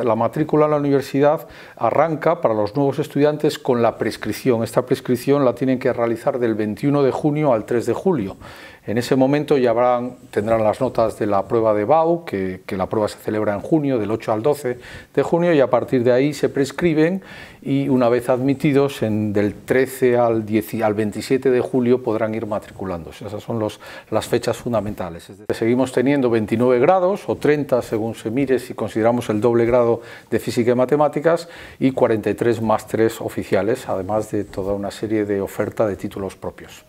La matrícula en la universidad arranca para los nuevos estudiantes con la prescripción. Esta prescripción la tienen que realizar del 21 de junio al 3 de julio. En ese momento ya tendrán las notas de la prueba de BAU, que, la prueba se celebra en junio, del 8 al 12 de junio, y a partir de ahí se prescriben y una vez admitidos, en, del 13 al, 27 de julio podrán ir matriculándose. Esas son las fechas fundamentales. Seguimos teniendo 29 grados o 30 según se mire si consideramos el doble grado de física y matemáticas y 43 másteres oficiales, además de toda una serie de oferta de títulos propios.